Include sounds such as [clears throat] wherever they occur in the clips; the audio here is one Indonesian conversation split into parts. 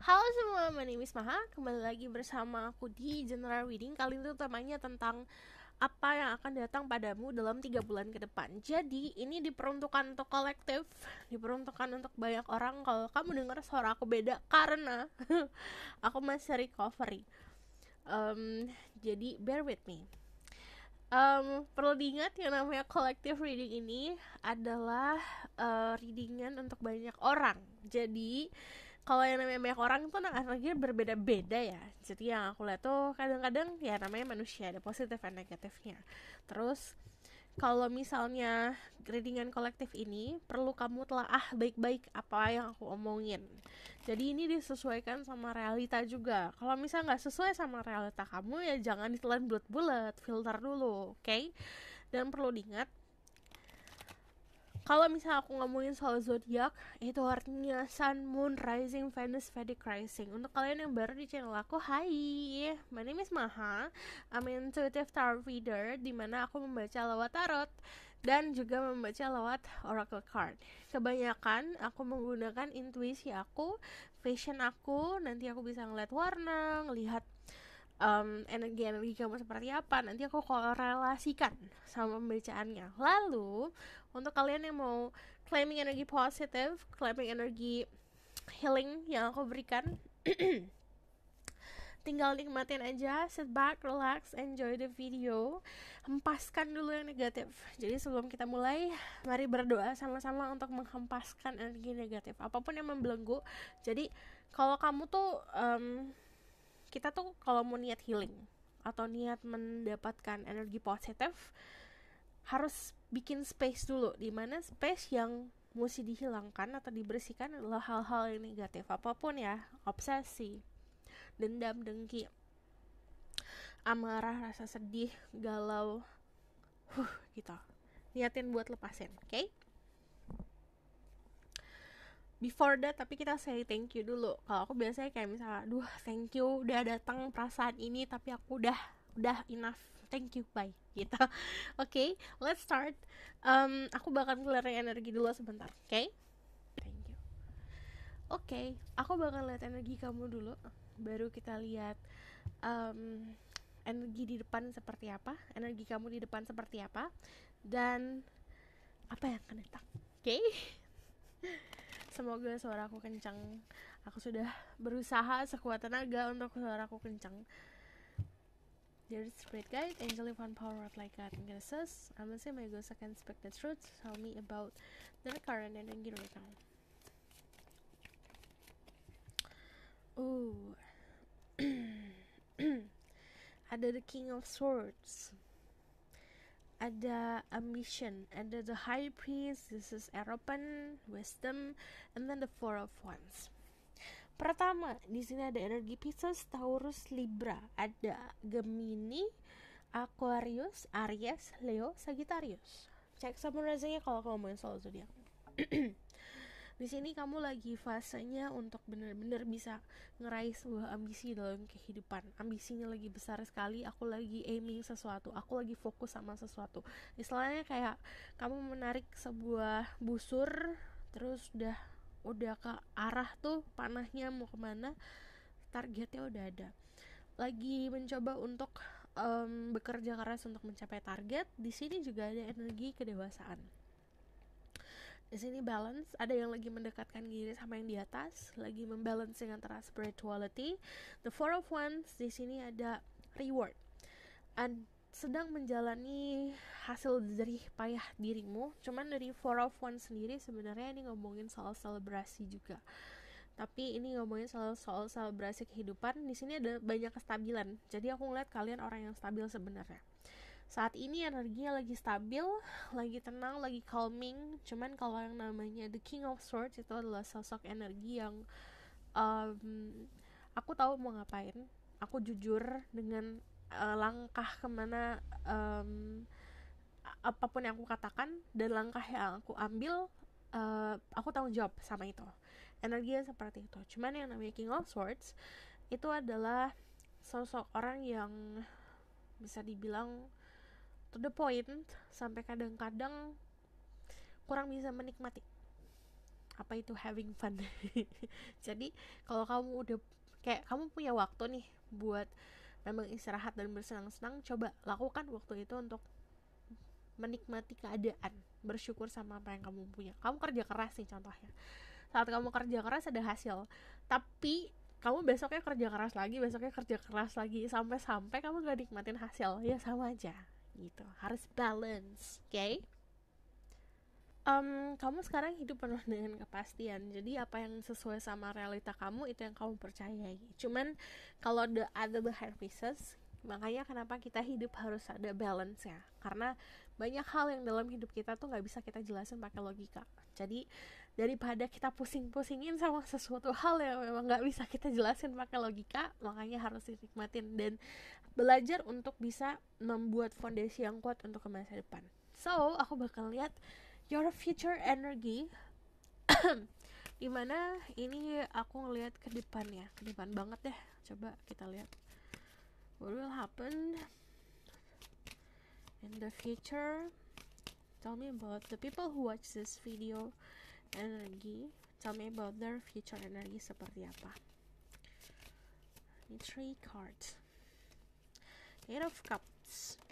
Halo semua, my name is Maha Kembali lagi bersama aku di General Reading Kali ini temanya tentang apa yang akan datang padamu dalam 3 bulan ke depan Jadi ini diperuntukkan untuk kolektif Diperuntukkan untuk banyak orang Kalau kamu dengar suara aku beda Karena [laughs] aku masih recovery um, Jadi bear with me um, Perlu diingat yang namanya collective reading ini Adalah uh, readingan untuk banyak orang Jadi kalau yang namanya banyak orang tuh anak anaknya berbeda-beda ya jadi yang aku lihat tuh kadang-kadang ya namanya manusia ada positif dan negatifnya terus kalau misalnya gradingan kolektif ini perlu kamu telah ah baik-baik apa yang aku omongin jadi ini disesuaikan sama realita juga kalau misalnya nggak sesuai sama realita kamu ya jangan ditelan bulat-bulat filter dulu oke okay? dan perlu diingat kalau misalnya aku ngomongin soal zodiak itu artinya Sun, Moon, Rising, Venus, Vedic Rising. Untuk kalian yang baru di channel aku, hai, my name is Maha, I'm an intuitive tarot reader, dimana aku membaca lewat tarot dan juga membaca lewat oracle card. Kebanyakan aku menggunakan intuisi aku, vision aku, nanti aku bisa ngeliat warna, ngelihat um, energi-energi kamu seperti apa nanti aku korelasikan sama pembacaannya lalu untuk kalian yang mau claiming energi positif claiming energi healing yang aku berikan [clears throat] tinggal nikmatin aja sit back relax enjoy the video hempaskan dulu yang negatif jadi sebelum kita mulai mari berdoa sama-sama untuk menghempaskan energi negatif apapun yang membelenggu jadi kalau kamu tuh um, kita tuh kalau mau niat healing atau niat mendapatkan energi positif harus bikin space dulu di mana space yang mesti dihilangkan atau dibersihkan adalah hal-hal yang negatif apapun ya obsesi dendam dengki amarah rasa sedih galau huh gitu niatin buat lepasin oke okay? before that tapi kita say thank you dulu kalau aku biasanya kayak misalnya duh thank you udah datang perasaan ini tapi aku udah udah enough thank you bye gitu oke [laughs] okay, let's start um, aku bakal ngeliatin energi dulu sebentar oke okay? thank you oke okay, aku bakal lihat energi kamu dulu baru kita lihat um, energi di depan seperti apa energi kamu di depan seperti apa dan apa yang akan datang oke okay? [laughs] Semoga suara aku kencang. Aku sudah berusaha sekuat tenaga untuk suara aku kencang. There's is spirit guide, angel one power of like God and says I'm say my ghost, I can speak the truth. Tell me about the current and then right now. Oh, ada the King of Swords ada ambition, ada the high priest, this is Eropan, wisdom, and then the four of wands. Pertama, di sini ada energi Pisces, Taurus, Libra, ada Gemini, Aquarius, Aries, Leo, Sagittarius. Cek sama rezekinya kalau kamu main soal zodiak. [clears throat] di sini kamu lagi fasenya untuk bener-bener bisa ngeraih sebuah ambisi dalam kehidupan ambisinya lagi besar sekali aku lagi aiming sesuatu aku lagi fokus sama sesuatu istilahnya kayak kamu menarik sebuah busur terus udah udah ke arah tuh panahnya mau kemana targetnya udah ada lagi mencoba untuk um, bekerja keras untuk mencapai target di sini juga ada energi kedewasaan di sini balance ada yang lagi mendekatkan diri sama yang di atas lagi membalancing antara spirituality the four of ones di sini ada reward and sedang menjalani hasil jerih payah dirimu cuman dari four of ones sendiri sebenarnya ini ngomongin soal selebrasi juga tapi ini ngomongin soal soal selebrasi kehidupan di sini ada banyak kestabilan jadi aku ngeliat kalian orang yang stabil sebenarnya saat ini energinya lagi stabil, lagi tenang, lagi calming. Cuman kalau yang namanya The King of Swords itu adalah sosok energi yang um, aku tahu mau ngapain. Aku jujur dengan uh, langkah kemana um, apapun yang aku katakan dan langkah yang aku ambil, uh, aku tanggung jawab sama itu. Energinya seperti itu. Cuman yang namanya King of Swords itu adalah sosok orang yang bisa dibilang to the point sampai kadang-kadang kurang bisa menikmati apa itu having fun [laughs] jadi kalau kamu udah kayak kamu punya waktu nih buat memang istirahat dan bersenang-senang coba lakukan waktu itu untuk menikmati keadaan bersyukur sama apa yang kamu punya kamu kerja keras nih contohnya saat kamu kerja keras ada hasil tapi kamu besoknya kerja keras lagi besoknya kerja keras lagi sampai-sampai kamu gak nikmatin hasil ya sama aja gitu harus balance oke okay? um, kamu sekarang hidup penuh dengan kepastian jadi apa yang sesuai sama realita kamu itu yang kamu percayai cuman kalau the other behind pieces makanya kenapa kita hidup harus ada balance ya karena banyak hal yang dalam hidup kita tuh nggak bisa kita jelasin pakai logika jadi daripada kita pusing-pusingin sama sesuatu hal yang memang nggak bisa kita jelasin pakai logika makanya harus dinikmatin dan belajar untuk bisa membuat fondasi yang kuat untuk ke masa depan so aku bakal lihat your future energy [coughs] dimana ini aku ngelihat ke depannya ke depan banget deh coba kita lihat what will happen in the future tell me about the people who watch this video energy tell me about their future energy seperti apa ini three cards Eight of Cups.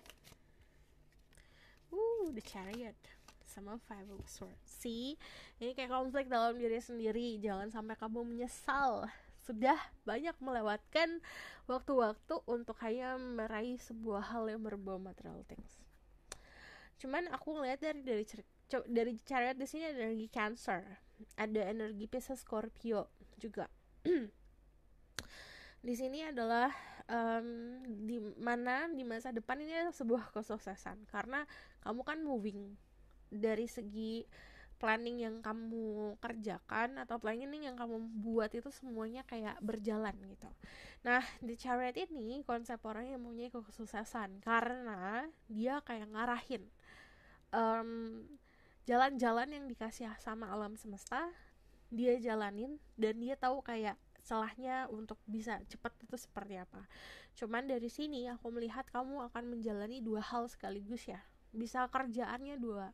Uh, the Chariot sama Five of Swords. See, ini kayak konflik dalam diri sendiri. Jangan sampai kamu menyesal sudah banyak melewatkan waktu-waktu untuk hanya meraih sebuah hal yang berbau material things. Cuman aku ngeliat dari dari dari chariot di sini ada energi Cancer, ada energi Pisces Scorpio juga. [clears throat] di sini adalah um, di mana di masa depan ini adalah sebuah kesuksesan karena kamu kan moving dari segi planning yang kamu kerjakan atau planning yang kamu buat itu semuanya kayak berjalan gitu. Nah, di chariot ini konsep orang yang punya kesuksesan karena dia kayak ngarahin jalan jalan-jalan yang dikasih sama alam semesta dia jalanin dan dia tahu kayak celahnya untuk bisa cepat itu seperti apa cuman dari sini aku melihat kamu akan menjalani dua hal sekaligus ya bisa kerjaannya dua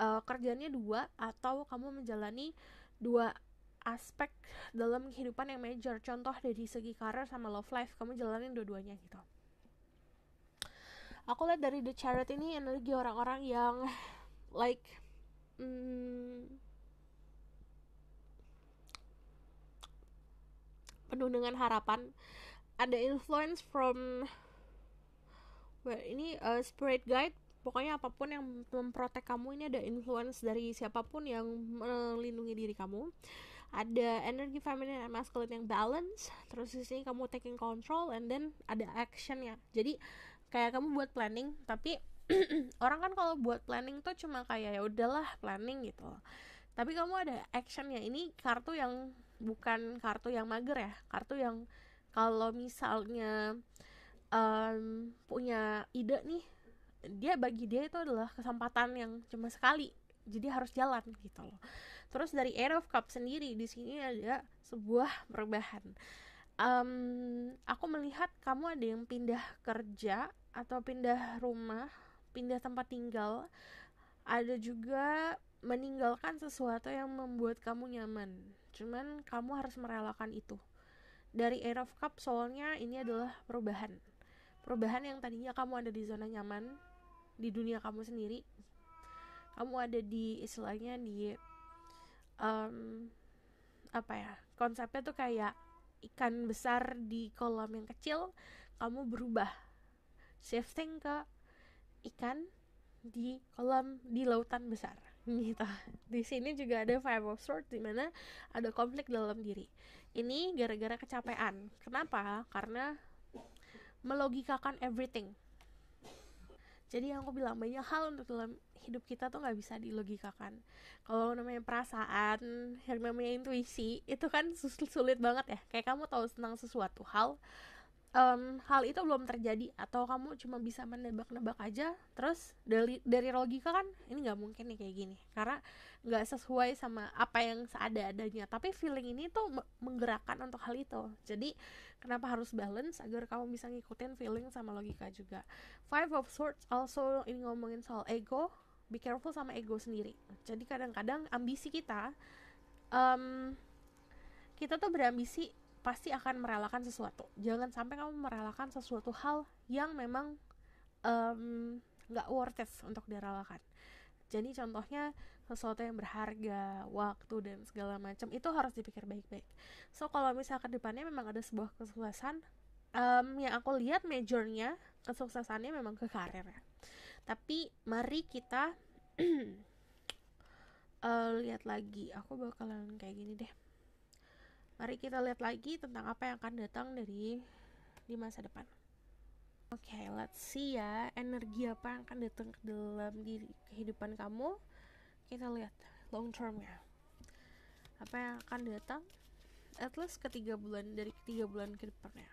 uh, kerjaannya dua atau kamu menjalani dua aspek dalam kehidupan yang major contoh dari segi karir sama love life kamu jalanin dua-duanya gitu aku lihat dari the chariot ini energi orang-orang yang like hmm, penuh dengan harapan ada influence from well, ini uh, spirit guide pokoknya apapun yang memprotek kamu ini ada influence dari siapapun yang melindungi diri kamu ada energi feminine and masculine yang balance terus di sini kamu taking control and then ada action ya jadi kayak kamu buat planning tapi [clears throat] orang kan kalau buat planning tuh cuma kayak ya udahlah planning gitu tapi kamu ada action ya ini kartu yang bukan kartu yang mager ya kartu yang kalau misalnya um, punya ide nih dia bagi dia itu adalah kesempatan yang cuma sekali jadi harus jalan gitu loh terus dari Air of Cup sendiri di sini ada sebuah perubahan um, aku melihat kamu ada yang pindah kerja atau pindah rumah pindah tempat tinggal ada juga meninggalkan sesuatu yang membuat kamu nyaman. Cuman kamu harus merelakan itu. Dari Air of Cup soalnya ini adalah perubahan. Perubahan yang tadinya kamu ada di zona nyaman di dunia kamu sendiri. Kamu ada di istilahnya di um, apa ya? Konsepnya tuh kayak ikan besar di kolam yang kecil, kamu berubah shifting ke ikan di kolam di lautan besar gitu. Di sini juga ada five of swords di mana ada konflik dalam diri. Ini gara-gara kecapean. Kenapa? Karena melogikakan everything. Jadi yang aku bilang banyak hal untuk dalam hidup kita tuh nggak bisa dilogikakan. Kalau namanya perasaan, yang namanya intuisi itu kan sulit banget ya. Kayak kamu tahu tentang sesuatu hal, um, hal itu belum terjadi atau kamu cuma bisa menebak-nebak aja terus dari dari logika kan ini nggak mungkin nih kayak gini karena nggak sesuai sama apa yang seada-adanya tapi feeling ini tuh menggerakkan untuk hal itu jadi kenapa harus balance agar kamu bisa ngikutin feeling sama logika juga five of swords also ini ngomongin soal ego be careful sama ego sendiri jadi kadang-kadang ambisi kita um, kita tuh berambisi pasti akan merelakan sesuatu. Jangan sampai kamu merelakan sesuatu hal yang memang nggak um, worth it untuk direlakan. Jadi contohnya sesuatu yang berharga, waktu dan segala macam itu harus dipikir baik-baik. So kalau misalkan depannya memang ada sebuah kesuksesan, um, yang aku lihat majornya kesuksesannya memang ke karir ya. Tapi mari kita uh, [clears throat] lihat lagi. Aku bakalan kayak gini deh. Mari kita lihat lagi tentang apa yang akan datang dari di masa depan. Oke, okay, let's see ya energi apa yang akan datang ke dalam diri kehidupan kamu. Kita lihat long termnya. Apa yang akan datang at least ketiga bulan dari ketiga bulan ke depannya.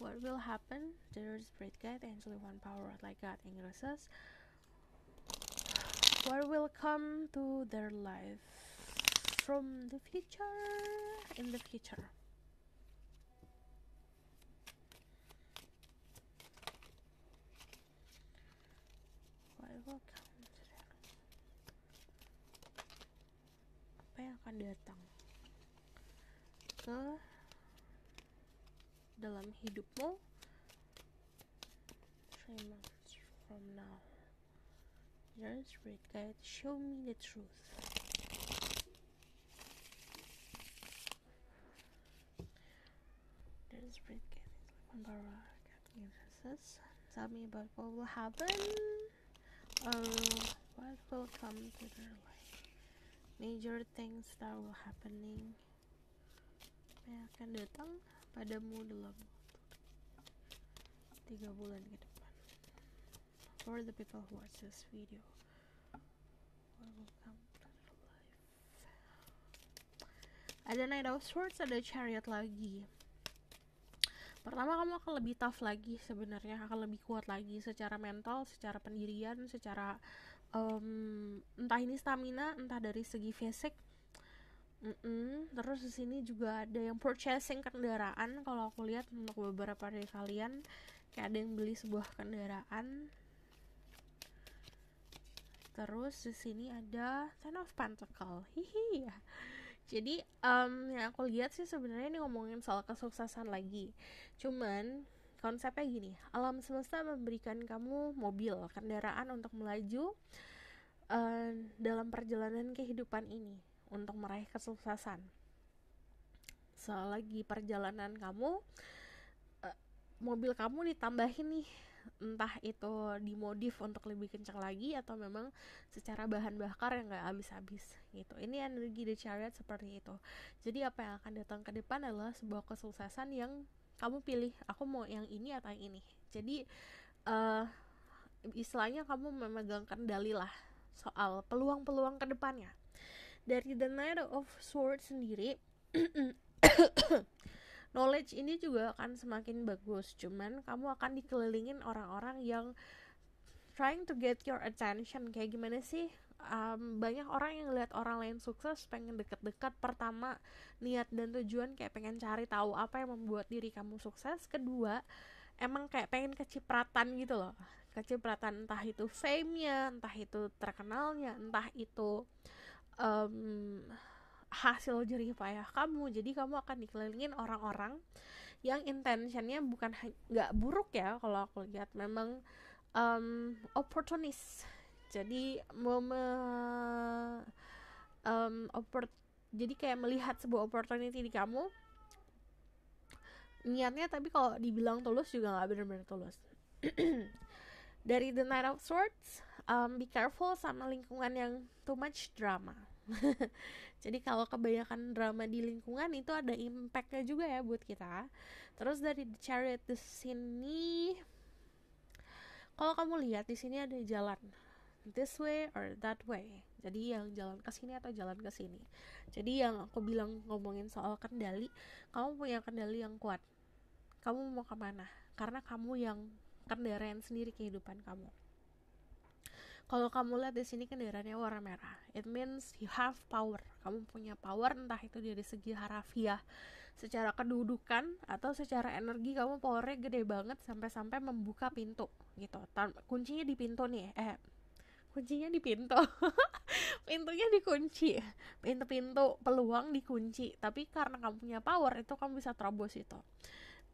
What will happen? There is great God, angel one power like God in What will come to their life? from the future in the future well, welcome the... apa yang akan datang ke dalam hidupmu three months from now just read that show me the truth is Bridget is Barak Jesus. Tell me about what will happen or um, what will come to their life. Major things that will happening May akan datang padamu dalam tiga bulan ke depan. For the people who watch this video, what will come to their life? Ada Knight of Swords, ada Chariot lagi. pertama kamu akan lebih tough lagi sebenarnya akan lebih kuat lagi secara mental secara pendirian secara um, entah ini stamina entah dari segi fisik Mm -mm. Terus di sini juga ada yang purchasing kendaraan. Kalau aku lihat untuk beberapa dari kalian, kayak ada yang beli sebuah kendaraan. Terus di sini ada Ten of Pentacle. Hihi jadi um, yang aku lihat sih sebenarnya ini ngomongin soal kesuksesan lagi cuman konsepnya gini alam semesta memberikan kamu mobil kendaraan untuk melaju uh, dalam perjalanan kehidupan ini untuk meraih kesuksesan selagi perjalanan kamu eh, mobil kamu ditambahin nih entah itu dimodif untuk lebih kencang lagi atau memang secara bahan bakar yang nggak habis-habis gitu ini energi the chariot seperti itu jadi apa yang akan datang ke depan adalah sebuah kesuksesan yang kamu pilih aku mau yang ini atau yang ini jadi uh, istilahnya kamu memegang kendali lah soal peluang-peluang ke depannya dari the knight of swords sendiri [clears throat] knowledge ini juga akan semakin bagus cuman kamu akan dikelilingin orang-orang yang trying to get your attention kayak gimana sih um, banyak orang yang lihat orang lain sukses pengen deket-deket pertama niat dan tujuan kayak pengen cari tahu apa yang membuat diri kamu sukses kedua emang kayak pengen kecipratan gitu loh kecipratan entah itu fame-nya entah itu terkenalnya entah itu um, hasil jerih payah kamu jadi kamu akan dikelilingin orang-orang yang intentionnya bukan nggak buruk ya kalau aku lihat memang um, opportunis jadi mem- um, jadi kayak melihat sebuah opportunity di kamu niatnya tapi kalau dibilang tulus juga nggak benar-benar tulus [clears throat] dari The night of Swords um, be careful sama lingkungan yang too much drama [laughs] jadi kalau kebanyakan drama di lingkungan itu ada impactnya juga ya buat kita terus dari the chariot di sini kalau kamu lihat di sini ada jalan this way or that way jadi yang jalan ke sini atau jalan ke sini jadi yang aku bilang ngomongin soal kendali kamu punya kendali yang kuat kamu mau kemana karena kamu yang kendaraan sendiri kehidupan kamu kalau kamu lihat di sini kendaraannya warna merah, it means you have power. Kamu punya power entah itu dari segi harafiah, secara kedudukan atau secara energi kamu powernya gede banget sampai-sampai membuka pintu gitu. Tan kuncinya di pintu nih, eh kuncinya di pintu [laughs] pintunya dikunci pintu-pintu peluang dikunci tapi karena kamu punya power itu kamu bisa terobos itu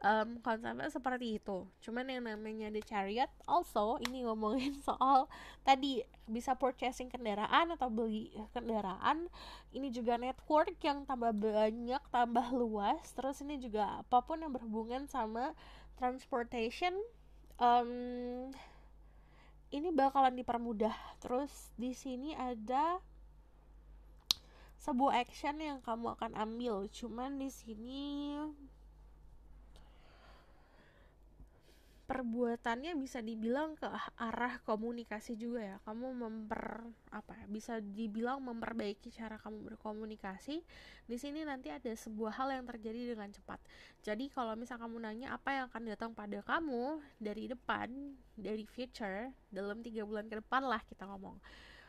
um, konsepnya seperti itu cuman yang namanya The Chariot also ini ngomongin [laughs] soal tadi bisa purchasing kendaraan atau beli kendaraan ini juga network yang tambah banyak tambah luas terus ini juga apapun yang berhubungan sama transportation um, ini bakalan dipermudah terus di sini ada sebuah action yang kamu akan ambil cuman di sini perbuatannya bisa dibilang ke ah, arah komunikasi juga ya kamu memper apa ya bisa dibilang memperbaiki cara kamu berkomunikasi di sini nanti ada sebuah hal yang terjadi dengan cepat jadi kalau misal kamu nanya apa yang akan datang pada kamu dari depan dari future dalam tiga bulan ke depan lah kita ngomong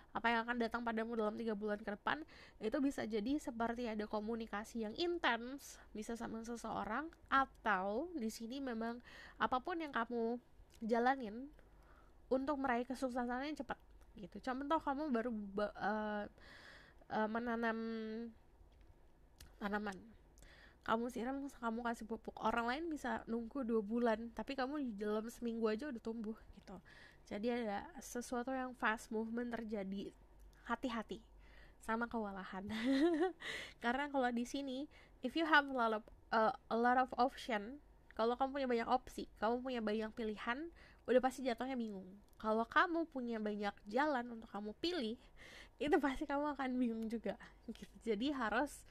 apa yang akan datang padamu dalam tiga bulan ke depan itu bisa jadi seperti ada komunikasi yang intens bisa sama seseorang atau di sini memang apapun yang kamu jalanin untuk meraih kesuksesan yang cepat gitu contoh kamu baru uh, uh, menanam tanaman kamu siram kamu kasih pupuk orang lain bisa nunggu dua bulan tapi kamu di dalam seminggu aja udah tumbuh gitu jadi ada sesuatu yang fast movement terjadi hati-hati sama kewalahan [laughs] karena kalau di sini if you have a lot of, uh, a lot of option kalau kamu punya banyak opsi kamu punya banyak pilihan udah pasti jatuhnya bingung kalau kamu punya banyak jalan untuk kamu pilih [laughs] itu pasti kamu akan bingung juga gitu jadi harus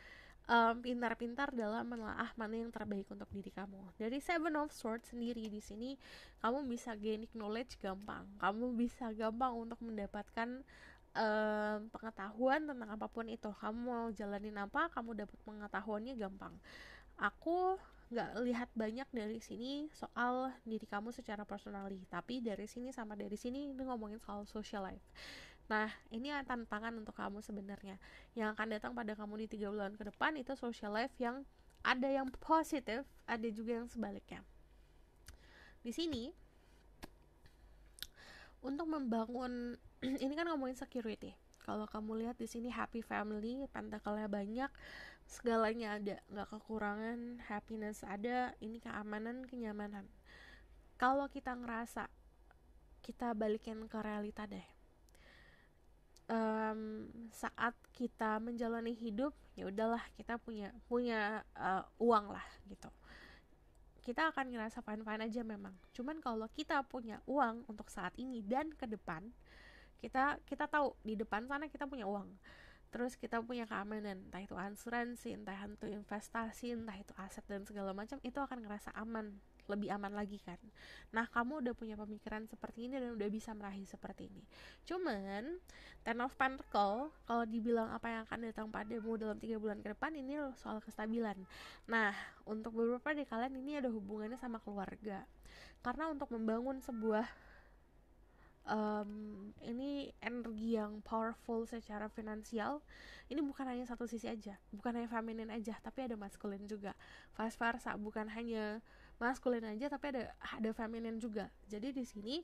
pintar pintar-pintar dalam menelaah mana yang terbaik untuk diri kamu. Dari Seven of Swords sendiri di sini kamu bisa gain knowledge gampang. Kamu bisa gampang untuk mendapatkan um, pengetahuan tentang apapun itu. Kamu mau jalanin apa, kamu dapat pengetahuannya gampang. Aku nggak lihat banyak dari sini soal diri kamu secara personally tapi dari sini sama dari sini ini ngomongin soal social life Nah, ini tantangan untuk kamu sebenarnya. Yang akan datang pada kamu di tiga bulan ke depan itu social life yang ada yang positif, ada juga yang sebaliknya. Di sini, untuk membangun, [clears throat] ini kan ngomongin security. Kalau kamu lihat di sini happy family, pentakelnya banyak, segalanya ada, nggak kekurangan, happiness ada, ini keamanan, kenyamanan. Kalau kita ngerasa, kita balikin ke realita deh um, saat kita menjalani hidup ya udahlah kita punya punya uh, uang lah gitu kita akan ngerasa fine-fine aja memang cuman kalau kita punya uang untuk saat ini dan ke depan kita kita tahu di depan sana kita punya uang terus kita punya keamanan entah itu asuransi entah itu investasi entah itu aset dan segala macam itu akan ngerasa aman lebih aman lagi kan nah kamu udah punya pemikiran seperti ini dan udah bisa meraih seperti ini cuman ten of pentacle kalau dibilang apa yang akan datang padamu dalam tiga bulan ke depan ini soal kestabilan nah untuk beberapa di kalian ini ada hubungannya sama keluarga karena untuk membangun sebuah um, ini energi yang powerful secara finansial ini bukan hanya satu sisi aja bukan hanya feminin aja tapi ada maskulin juga vice versa bukan hanya maskulin aja tapi ada ada feminin juga jadi di sini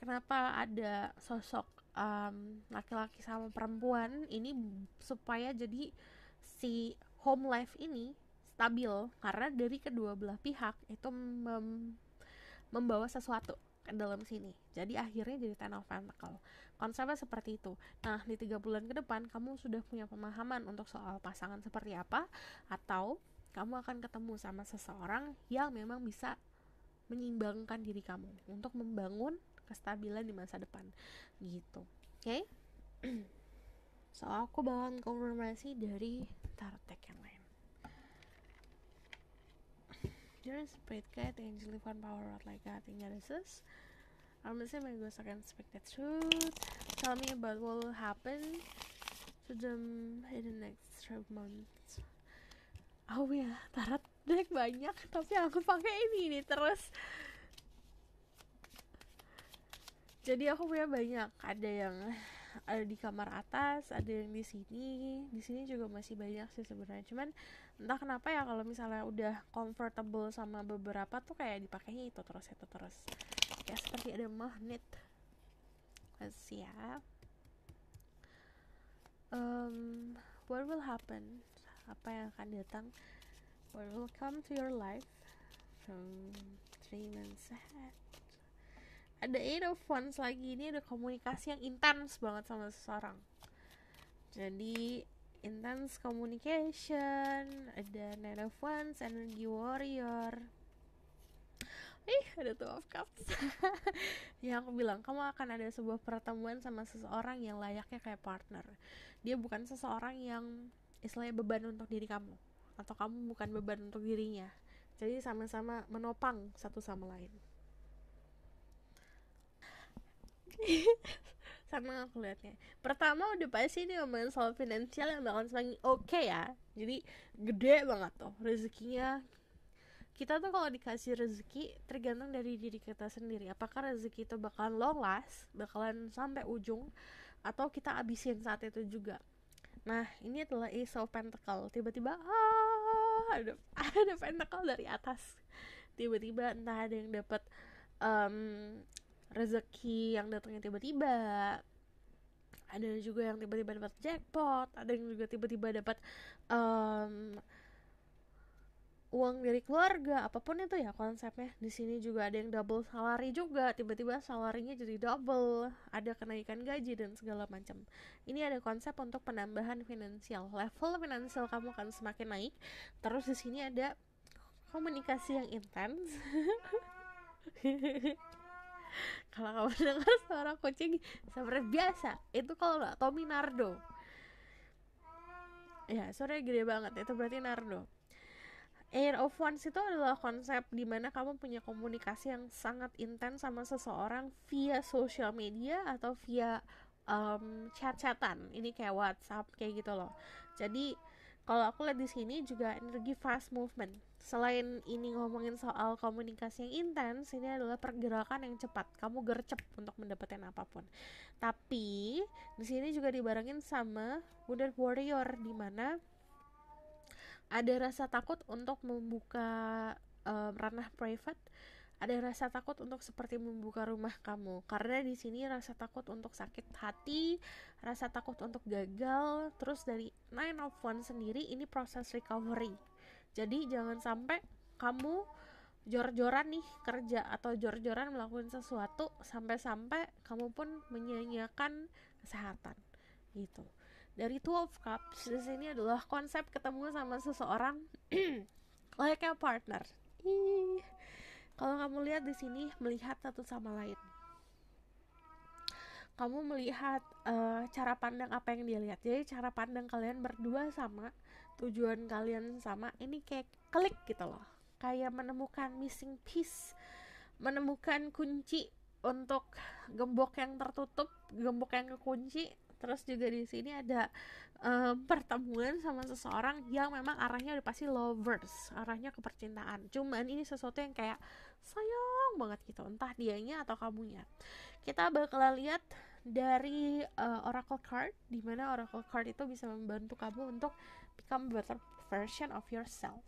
kenapa ada sosok laki-laki um, sama perempuan ini supaya jadi si home life ini stabil karena dari kedua belah pihak itu mem membawa sesuatu ke dalam sini. Jadi akhirnya jadi Ten of Pentacle. Konsepnya seperti itu. Nah, di tiga bulan ke depan kamu sudah punya pemahaman untuk soal pasangan seperti apa atau kamu akan ketemu sama seseorang yang memang bisa menyeimbangkan diri kamu untuk membangun kestabilan di masa depan gitu oke okay? [clears throat] so aku bakalan konfirmasi dari tarot deck yang lain There is spirit guide, angel, divine power, what like God, and goddesses. I'm say my ghost can speak the truth. Tell me about what will happen to them in the next 12 months. Aku ya tarat deck banyak tapi aku pakai ini ini terus jadi aku punya banyak ada yang ada di kamar atas ada yang di sini di sini juga masih banyak sih sebenarnya cuman entah kenapa ya kalau misalnya udah comfortable sama beberapa tuh kayak dipakainya itu terus itu terus Kayak seperti ada magnet let's ya um, what will happen apa yang akan datang welcome to your life from three months ahead ada eight of wands lagi ini ada komunikasi yang intens banget sama seseorang jadi intense communication ada nine of wands energy warrior eh ada two of cups [laughs] yang aku bilang kamu akan ada sebuah pertemuan sama seseorang yang layaknya kayak partner dia bukan seseorang yang istilahnya beban untuk diri kamu atau kamu bukan beban untuk dirinya jadi sama-sama menopang satu sama lain [laughs] sama aku liatnya pertama udah pasti ini ngomongin soal finansial yang bakal semakin oke okay ya jadi gede banget tuh rezekinya kita tuh kalau dikasih rezeki tergantung dari diri kita sendiri apakah rezeki itu bakalan long last bakalan sampai ujung atau kita abisin saat itu juga Nah, ini adalah Ace of Pentacle. Tiba-tiba ah, ada [laughs] ada pentacle dari atas. Tiba-tiba entah ada yang dapat um, rezeki yang datangnya tiba-tiba. Ada juga yang tiba-tiba dapat jackpot, ada yang juga tiba-tiba dapat um, uang dari keluarga apapun itu ya konsepnya di sini juga ada yang double salary juga tiba-tiba salarinya jadi double ada kenaikan gaji dan segala macam ini ada konsep untuk penambahan finansial level finansial kamu akan semakin naik terus di sini ada komunikasi yang intens [laughs] kalau kamu dengar suara kucing seperti biasa itu kalau nggak Tommy Nardo ya sore gede banget itu berarti Nardo Air of Wands itu adalah konsep di mana kamu punya komunikasi yang sangat intens sama seseorang via sosial media atau via um, chat-chatan. Ini kayak WhatsApp kayak gitu loh. Jadi kalau aku lihat di sini juga energi fast movement. Selain ini ngomongin soal komunikasi yang intens, ini adalah pergerakan yang cepat. Kamu gercep untuk mendapatkan apapun. Tapi di sini juga dibarengin sama Wounded Warrior di mana ada rasa takut untuk membuka um, ranah private ada rasa takut untuk seperti membuka rumah kamu karena di sini rasa takut untuk sakit hati, rasa takut untuk gagal, terus dari nine of one sendiri ini proses recovery. Jadi jangan sampai kamu jor-joran nih kerja atau jor-joran melakukan sesuatu sampai-sampai kamu pun menyanyiakan kesehatan gitu dari Two of Cups di sini adalah konsep ketemu sama seseorang layaknya [clears throat] partner. Kalau kamu lihat di sini melihat satu sama lain. Kamu melihat uh, cara pandang apa yang dia lihat. Jadi cara pandang kalian berdua sama, tujuan kalian sama. Ini kayak klik gitu loh. Kayak menemukan missing piece, menemukan kunci untuk gembok yang tertutup, gembok yang kekunci terus juga di sini ada um, pertemuan sama seseorang yang memang arahnya udah pasti lovers arahnya ke percintaan cuman ini sesuatu yang kayak sayang banget gitu entah dianya atau kamunya kita bakal lihat dari uh, oracle card dimana oracle card itu bisa membantu kamu untuk become better version of yourself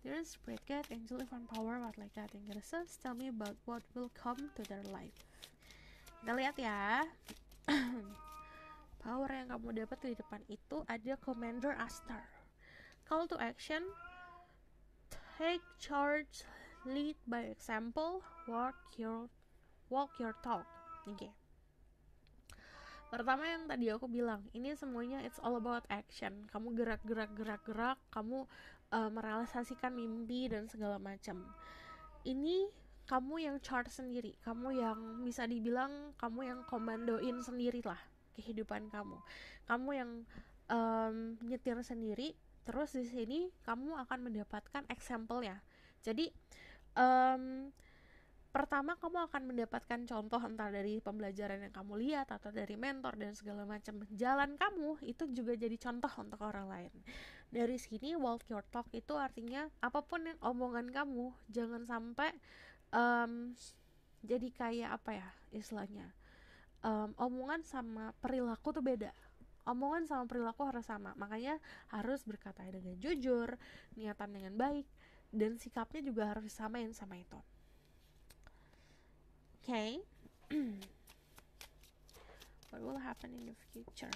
There is great God, angel, and power, what like that in yourself. Tell me about what will come to their life kita lihat ya [clears throat] power yang kamu dapat di depan itu ada Commander Aster call to action take charge lead by example walk your walk your talk oke okay. pertama yang tadi aku bilang ini semuanya it's all about action kamu gerak gerak gerak gerak kamu uh, eh, merealisasikan mimpi dan segala macam ini kamu yang charge sendiri, kamu yang bisa dibilang kamu yang komandoin sendiri lah kehidupan kamu, kamu yang um, nyetir sendiri. Terus di sini kamu akan mendapatkan example ya. Jadi um, pertama kamu akan mendapatkan contoh entah dari pembelajaran yang kamu lihat atau dari mentor dan segala macam jalan kamu itu juga jadi contoh untuk orang lain dari sini walk your talk itu artinya apapun yang omongan kamu jangan sampai um, jadi kayak apa ya istilahnya um, omongan sama perilaku tuh beda omongan sama perilaku harus sama makanya harus berkata dengan jujur niatan dengan baik dan sikapnya juga harus disamain sama itu oke okay. [clears throat] what will happen in the future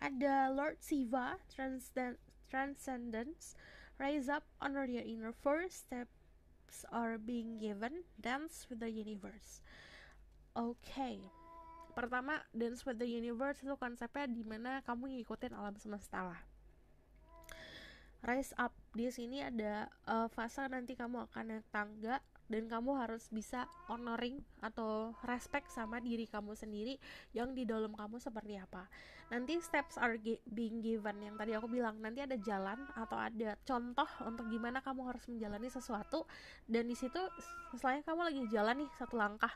ada Lord Siva Transcendence Rise up, honor your inner force, step are being given, dance with the universe. Oke. Okay. Pertama, dance with the universe itu konsepnya di mana kamu ngikutin alam semesta lah. Rise up di sini ada uh, fase nanti kamu akan naik tangga dan kamu harus bisa honoring atau respect sama diri kamu sendiri yang di dalam kamu seperti apa nanti steps are being given yang tadi aku bilang nanti ada jalan atau ada contoh untuk gimana kamu harus menjalani sesuatu dan disitu situ selain kamu lagi jalan nih satu langkah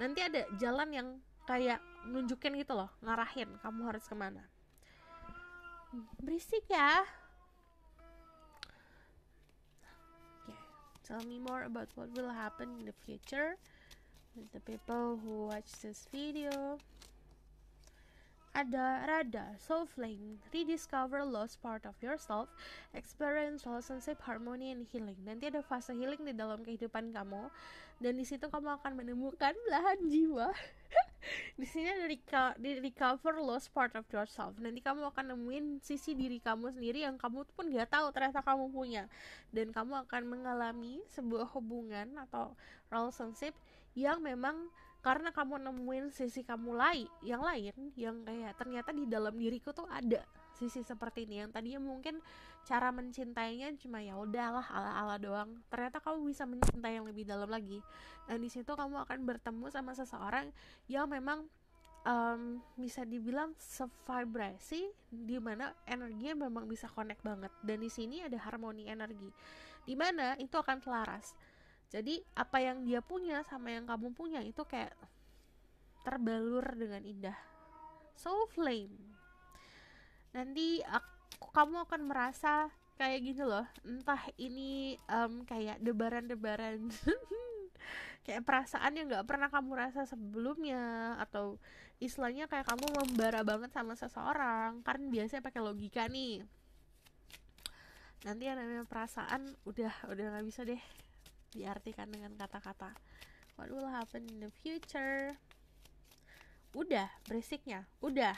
nanti ada jalan yang kayak nunjukin gitu loh ngarahin kamu harus kemana berisik ya Tell me more about what will happen in the future with the people who watch this video. Ada, rada, soul flame, rediscover lost part of yourself, experience relationship harmony and healing. Nanti ada fase healing di dalam kehidupan kamu, dan di situ kamu akan menemukan belahan jiwa [laughs] [laughs] di sini ada di recover lost part of yourself nanti kamu akan nemuin sisi diri kamu sendiri yang kamu pun gak tahu ternyata kamu punya dan kamu akan mengalami sebuah hubungan atau relationship yang memang karena kamu nemuin sisi kamu lain yang lain yang kayak ternyata di dalam diriku tuh ada sisi seperti ini yang tadinya mungkin cara mencintainya cuma ya udahlah ala ala doang ternyata kamu bisa mencintai yang lebih dalam lagi Nah, di situ kamu akan bertemu sama seseorang yang memang um, bisa dibilang sevibrasi di mana energinya memang bisa connect banget dan di sini ada harmoni energi di mana itu akan selaras jadi apa yang dia punya sama yang kamu punya itu kayak terbalur dengan indah so flame nanti aku, kamu akan merasa kayak gini loh entah ini um, kayak debaran-debaran [laughs] kayak perasaan yang nggak pernah kamu rasa sebelumnya atau istilahnya kayak kamu membara banget sama seseorang karena biasanya pakai logika nih nanti yang namanya perasaan udah udah nggak bisa deh diartikan dengan kata-kata what will happen in the future udah berisiknya udah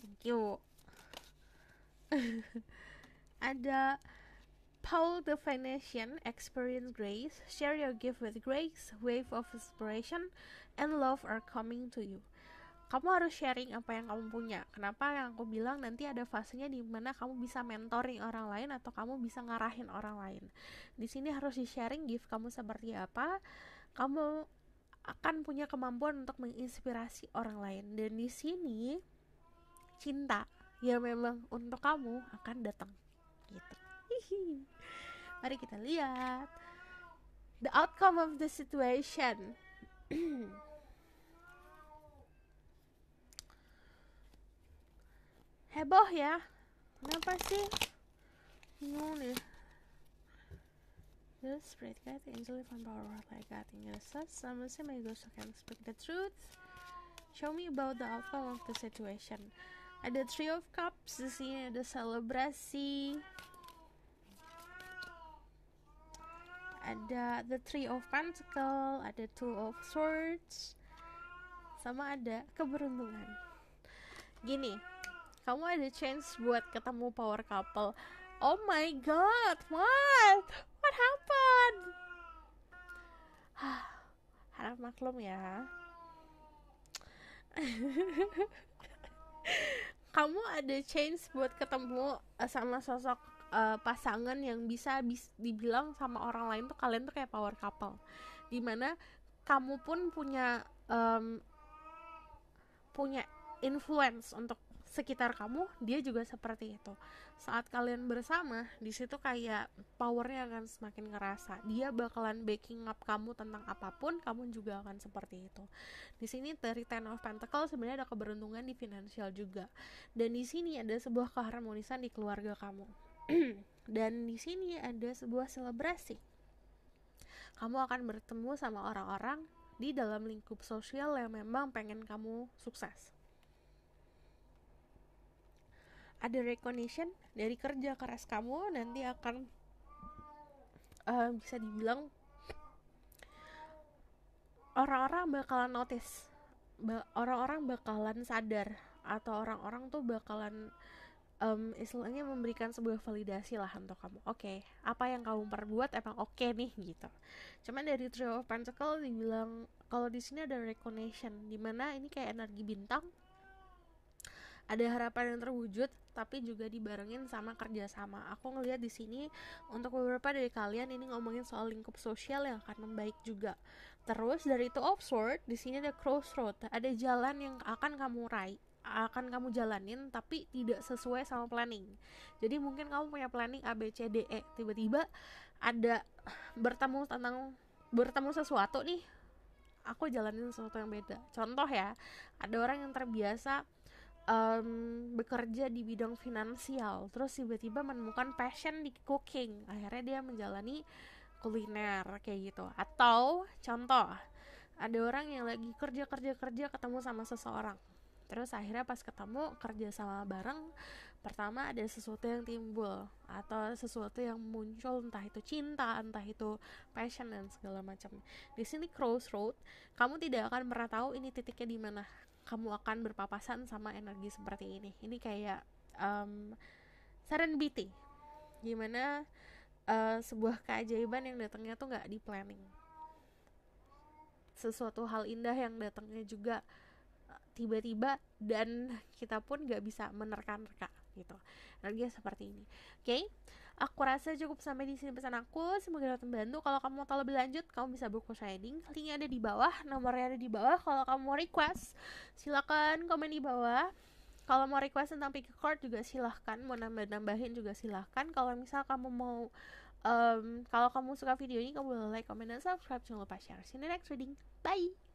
thank you [laughs] ada Paul the Venetian experience grace, share your gift with grace, wave of inspiration, and love are coming to you. Kamu harus sharing apa yang kamu punya. Kenapa yang aku bilang nanti ada fasenya di mana kamu bisa mentoring orang lain atau kamu bisa ngarahin orang lain. Di sini harus di-sharing gift kamu seperti apa. Kamu akan punya kemampuan untuk menginspirasi orang lain. Dan di sini cinta ya memang untuk kamu akan datang gitu. Hihi. [laughs] Mari kita lihat the outcome of the situation. [clears throat] Heboh ya. Kenapa sih? Bingung nih. The spirit guide, angel, of power like God in your such summons say my ghost can speak the truth. Show me about the outcome of the situation. Ada three of cups di sini ada selebrasi. ada the three of pentacle ada two of swords sama ada keberuntungan gini kamu ada chance buat ketemu power couple oh my god what what happened [sighs] harap maklum ya [laughs] kamu ada chance buat ketemu eh, sama sosok uh, pasangan yang bisa bis, dibilang sama orang lain tuh kalian tuh kayak power couple dimana kamu pun punya um, punya influence untuk sekitar kamu dia juga seperti itu saat kalian bersama di situ kayak powernya akan semakin ngerasa dia bakalan backing up kamu tentang apapun kamu juga akan seperti itu di sini dari ten of pentacles sebenarnya ada keberuntungan di finansial juga dan di sini ada sebuah keharmonisan di keluarga kamu [clears throat] dan di sini ada sebuah selebrasi. Kamu akan bertemu sama orang-orang di dalam lingkup sosial yang memang pengen kamu sukses. Ada recognition dari kerja keras kamu nanti akan uh, bisa dibilang orang-orang bakalan notice, orang-orang bakalan sadar atau orang-orang tuh bakalan um, istilahnya memberikan sebuah validasi lah untuk kamu. Oke, okay, apa yang kamu perbuat emang oke okay nih gitu. Cuman dari Three of Pentacles dibilang kalau di sini ada recognition, dimana ini kayak energi bintang ada harapan yang terwujud tapi juga dibarengin sama kerjasama aku ngelihat di sini untuk beberapa dari kalian ini ngomongin soal lingkup sosial yang akan membaik juga terus dari itu of sword di sini ada crossroad ada jalan yang akan kamu raih akan kamu jalanin tapi tidak sesuai sama planning. Jadi mungkin kamu punya planning A B C D E, tiba-tiba ada bertemu tentang bertemu sesuatu nih aku jalanin sesuatu yang beda. Contoh ya, ada orang yang terbiasa um, bekerja di bidang finansial, terus tiba-tiba menemukan passion di cooking, akhirnya dia menjalani kuliner kayak gitu. Atau contoh, ada orang yang lagi kerja kerja kerja ketemu sama seseorang, terus akhirnya pas ketemu kerja sama bareng pertama ada sesuatu yang timbul atau sesuatu yang muncul entah itu cinta entah itu passion dan segala macam di sini crossroad kamu tidak akan pernah tahu ini titiknya di mana kamu akan berpapasan sama energi seperti ini ini kayak um, serendipity gimana uh, sebuah keajaiban yang datangnya tuh nggak di planning sesuatu hal indah yang datangnya juga tiba-tiba dan kita pun gak bisa menerka-nerka gitu energi seperti ini oke okay? aku rasa cukup sampai di sini pesan aku semoga dapat membantu kalau kamu mau tahu lebih lanjut kamu bisa buku shining linknya ada di bawah nomornya ada di bawah kalau kamu mau request silakan komen di bawah kalau mau request tentang pick card juga silahkan mau nambah nambahin juga silahkan kalau misal kamu mau um, kalau kamu suka video ini kamu boleh like comment dan subscribe jangan lupa share see you next reading bye